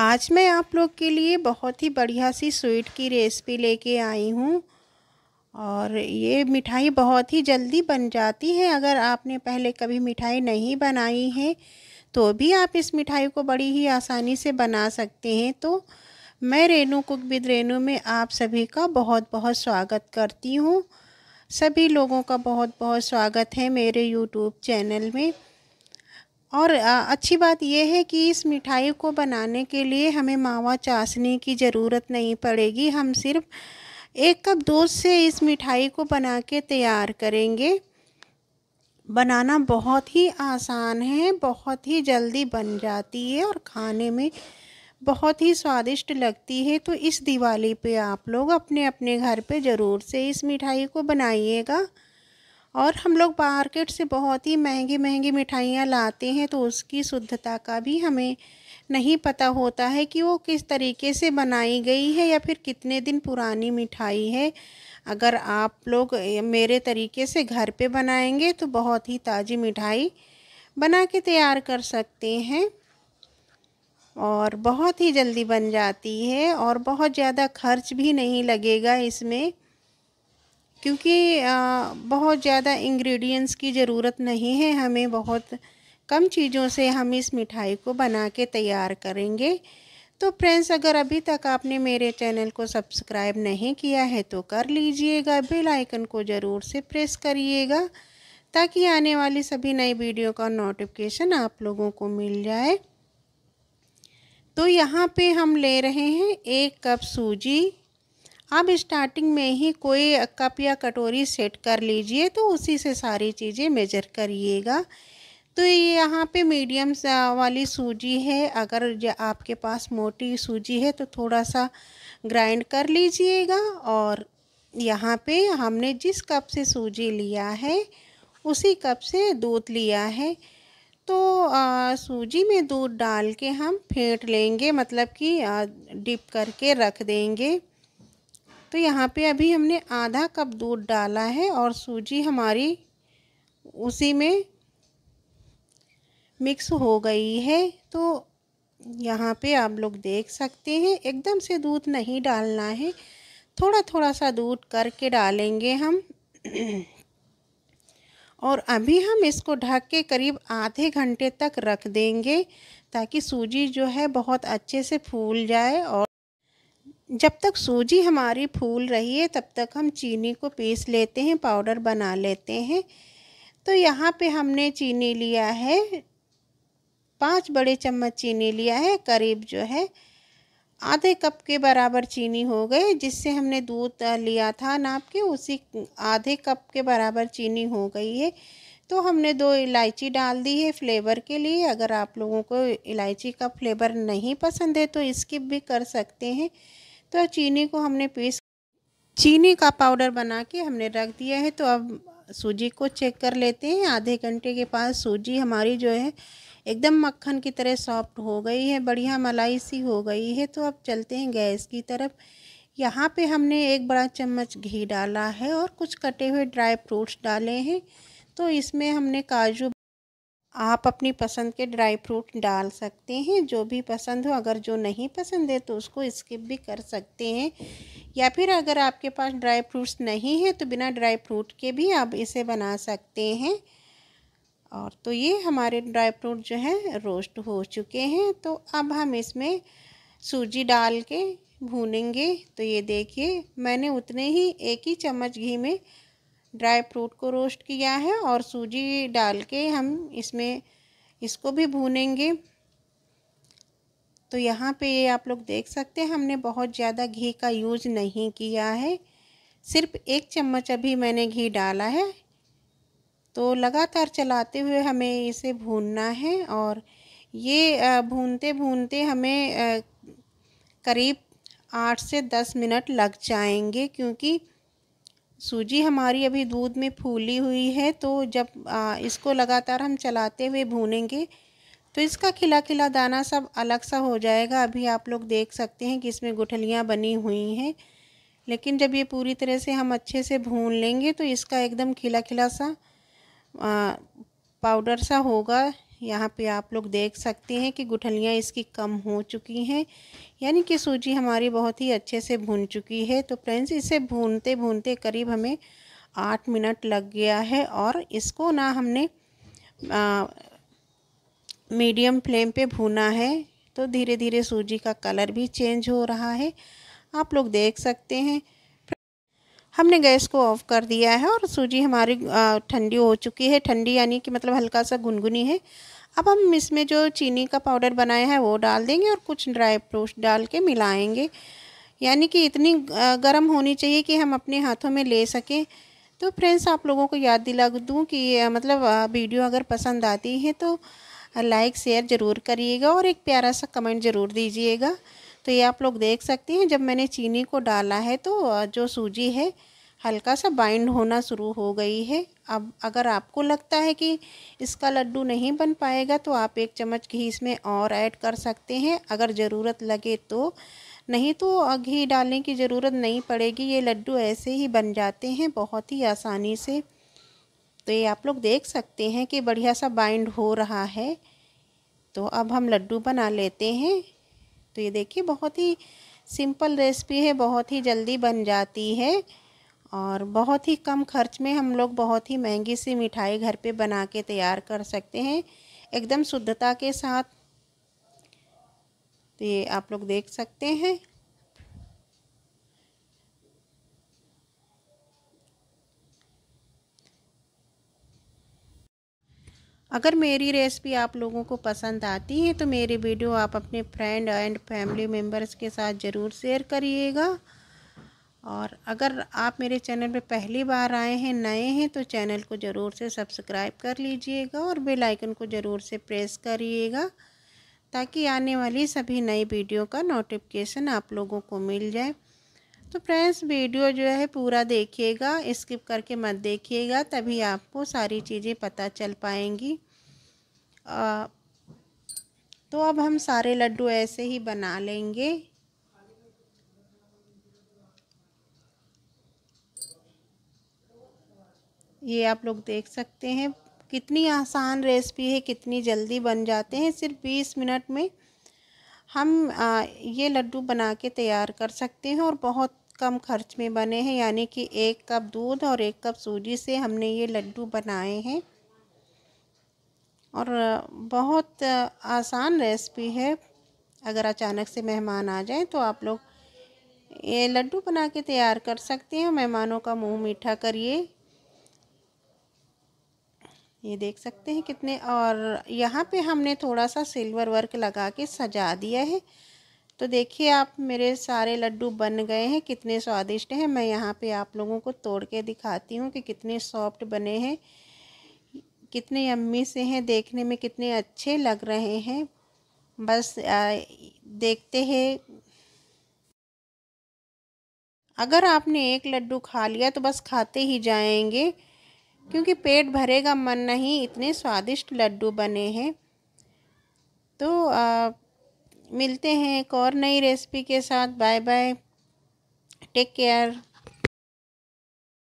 आज मैं आप लोग के लिए बहुत ही बढ़िया सी स्वीट की रेसिपी लेके आई हूँ और ये मिठाई बहुत ही जल्दी बन जाती है अगर आपने पहले कभी मिठाई नहीं बनाई है तो भी आप इस मिठाई को बड़ी ही आसानी से बना सकते हैं तो मैं रेनू कुक विद रेनू में आप सभी का बहुत बहुत स्वागत करती हूँ सभी लोगों का बहुत बहुत स्वागत है मेरे यूट्यूब चैनल में और अच्छी बात यह है कि इस मिठाई को बनाने के लिए हमें मावा चाशनी की ज़रूरत नहीं पड़ेगी हम सिर्फ एक कप दूध से इस मिठाई को बना के तैयार करेंगे बनाना बहुत ही आसान है बहुत ही जल्दी बन जाती है और खाने में बहुत ही स्वादिष्ट लगती है तो इस दिवाली पे आप लोग अपने अपने घर पे ज़रूर से इस मिठाई को बनाइएगा और हम लोग मार्केट से बहुत ही महंगी महंगी मिठाइयाँ लाते हैं तो उसकी शुद्धता का भी हमें नहीं पता होता है कि वो किस तरीके से बनाई गई है या फिर कितने दिन पुरानी मिठाई है अगर आप लोग मेरे तरीके से घर पे बनाएंगे तो बहुत ही ताज़ी मिठाई बना के तैयार कर सकते हैं और बहुत ही जल्दी बन जाती है और बहुत ज़्यादा खर्च भी नहीं लगेगा इसमें क्योंकि बहुत ज़्यादा इंग्रेडिएंट्स की ज़रूरत नहीं है हमें बहुत कम चीज़ों से हम इस मिठाई को बना के तैयार करेंगे तो फ्रेंड्स अगर अभी तक आपने मेरे चैनल को सब्सक्राइब नहीं किया है तो कर लीजिएगा बेल आइकन को ज़रूर से प्रेस करिएगा ताकि आने वाली सभी नई वीडियो का नोटिफिकेशन आप लोगों को मिल जाए तो यहाँ पे हम ले रहे हैं एक कप सूजी आप स्टार्टिंग में ही कोई कप या कटोरी सेट कर लीजिए तो उसी से सारी चीज़ें मेजर करिएगा तो ये यहाँ पे मीडियम वाली सूजी है अगर आपके पास मोटी सूजी है तो थोड़ा सा ग्राइंड कर लीजिएगा और यहाँ पे हमने जिस कप से सूजी लिया है उसी कप से दूध लिया है तो आ, सूजी में दूध डाल के हम फेंट लेंगे मतलब कि डिप करके रख देंगे तो यहाँ पे अभी हमने आधा कप दूध डाला है और सूजी हमारी उसी में मिक्स हो गई है तो यहाँ पे आप लोग देख सकते हैं एकदम से दूध नहीं डालना है थोड़ा थोड़ा सा दूध करके डालेंगे हम और अभी हम इसको ढक के करीब आधे घंटे तक रख देंगे ताकि सूजी जो है बहुत अच्छे से फूल जाए और जब तक सूजी हमारी फूल रही है तब तक हम चीनी को पीस लेते हैं पाउडर बना लेते हैं तो यहाँ पे हमने चीनी लिया है पाँच बड़े चम्मच चीनी लिया है करीब जो है आधे कप के बराबर चीनी हो गए जिससे हमने दूध लिया था नाप के उसी आधे कप के बराबर चीनी हो गई है तो हमने दो इलायची डाल दी है फ्लेवर के लिए अगर आप लोगों को इलायची का फ्लेवर नहीं पसंद है तो स्किप भी कर सकते हैं तो चीनी को हमने पीस चीनी का पाउडर बना के हमने रख दिया है तो अब सूजी को चेक कर लेते हैं आधे घंटे के बाद सूजी हमारी जो है एकदम मक्खन की तरह सॉफ्ट हो गई है बढ़िया मलाई सी हो गई है तो अब चलते हैं गैस की तरफ यहाँ पे हमने एक बड़ा चम्मच घी डाला है और कुछ कटे हुए ड्राई फ्रूट्स डाले हैं तो इसमें हमने काजू आप अपनी पसंद के ड्राई फ्रूट डाल सकते हैं जो भी पसंद हो अगर जो नहीं पसंद है तो उसको स्किप भी कर सकते हैं या फिर अगर आपके पास ड्राई फ्रूट्स नहीं है तो बिना ड्राई फ्रूट के भी आप इसे बना सकते हैं और तो ये हमारे ड्राई फ्रूट जो है रोस्ट हो चुके हैं तो अब हम इसमें सूजी डाल के भूनेंगे तो ये देखिए मैंने उतने ही एक ही चम्मच घी में ड्राई फ्रूट को रोस्ट किया है और सूजी डाल के हम इसमें इसको भी भूनेंगे तो यहाँ पे ये आप लोग देख सकते हैं हमने बहुत ज़्यादा घी का यूज नहीं किया है सिर्फ एक चम्मच अभी मैंने घी डाला है तो लगातार चलाते हुए हमें इसे भूनना है और ये भूनते भूनते हमें करीब आठ से दस मिनट लग जाएंगे क्योंकि सूजी हमारी अभी दूध में फूली हुई है तो जब आ, इसको लगातार हम चलाते हुए भूनेंगे तो इसका खिला खिला दाना सब अलग सा हो जाएगा अभी आप लोग देख सकते हैं कि इसमें गुठलियाँ बनी हुई हैं लेकिन जब ये पूरी तरह से हम अच्छे से भून लेंगे तो इसका एकदम खिला खिला सा आ, पाउडर सा होगा यहाँ पे आप लोग देख सकते हैं कि गुठलियाँ इसकी कम हो चुकी हैं यानी कि सूजी हमारी बहुत ही अच्छे से भून चुकी है तो फ्रेंड्स इसे भूनते भूनते करीब हमें आठ मिनट लग गया है और इसको ना हमने आ, मीडियम फ्लेम पे भूना है तो धीरे धीरे सूजी का कलर भी चेंज हो रहा है आप लोग देख सकते हैं हमने गैस को ऑफ़ कर दिया है और सूजी हमारी ठंडी हो चुकी है ठंडी यानी कि मतलब हल्का सा गुनगुनी है अब हम इसमें जो चीनी का पाउडर बनाया है वो डाल देंगे और कुछ ड्राई फ्रूट्स डाल के मिलाएंगे यानी कि इतनी गर्म होनी चाहिए कि हम अपने हाथों में ले सकें तो फ्रेंड्स आप लोगों को याद दिला दूँ कि मतलब वीडियो अगर पसंद आती है तो लाइक शेयर ज़रूर करिएगा और एक प्यारा सा कमेंट ज़रूर दीजिएगा तो ये आप लोग देख सकती हैं जब मैंने चीनी को डाला है तो जो सूजी है हल्का सा बाइंड होना शुरू हो गई है अब अगर आपको लगता है कि इसका लड्डू नहीं बन पाएगा तो आप एक चम्मच घी इसमें और ऐड कर सकते हैं अगर ज़रूरत लगे तो नहीं तो घी डालने की ज़रूरत नहीं पड़ेगी ये लड्डू ऐसे ही बन जाते हैं बहुत ही आसानी से तो ये आप लोग देख सकते हैं कि बढ़िया सा बाइंड हो रहा है तो अब हम लड्डू बना लेते हैं तो ये देखिए बहुत ही सिंपल रेसिपी है बहुत ही जल्दी बन जाती है और बहुत ही कम खर्च में हम लोग बहुत ही महंगी सी मिठाई घर पे बना के तैयार कर सकते हैं एकदम शुद्धता के साथ तो ये आप लोग देख सकते हैं अगर मेरी रेसिपी आप लोगों को पसंद आती है तो मेरी वीडियो आप अपने फ्रेंड एंड फैमिली मेम्बर्स के साथ ज़रूर शेयर करिएगा और अगर आप मेरे चैनल पर पहली बार आए हैं नए हैं तो चैनल को ज़रूर से सब्सक्राइब कर लीजिएगा और बेल आइकन को ज़रूर से प्रेस करिएगा ताकि आने वाली सभी नई वीडियो का नोटिफिकेशन आप लोगों को मिल जाए तो फ्रेंड्स वीडियो जो है पूरा देखिएगा स्किप करके मत देखिएगा तभी आपको सारी चीज़ें पता चल पाएंगी आ, तो अब हम सारे लड्डू ऐसे ही बना लेंगे ये आप लोग देख सकते हैं कितनी आसान रेसिपी है कितनी जल्दी बन जाते हैं सिर्फ बीस मिनट में हम ये लड्डू बना के तैयार कर सकते हैं और बहुत कम खर्च में बने हैं यानी कि एक कप दूध और एक कप सूजी से हमने ये लड्डू बनाए हैं और बहुत आसान रेसिपी है अगर अचानक से मेहमान आ जाए तो आप लोग ये लड्डू बना के तैयार कर सकते हैं मेहमानों का मुंह मीठा करिए ये देख सकते हैं कितने और यहाँ पे हमने थोड़ा सा सिल्वर वर्क लगा के सजा दिया है तो देखिए आप मेरे सारे लड्डू बन गए हैं कितने स्वादिष्ट हैं मैं यहाँ पे आप लोगों को तोड़ के दिखाती हूँ कि कितने सॉफ्ट बने हैं कितने अम्मी से हैं देखने में कितने अच्छे लग रहे हैं बस आ, देखते हैं अगर आपने एक लड्डू खा लिया तो बस खाते ही जाएंगे क्योंकि पेट भरेगा मन नहीं इतने स्वादिष्ट लड्डू बने हैं तो आ, मिलते हैं एक और नई रेसिपी के साथ बाय बाय टेक केयर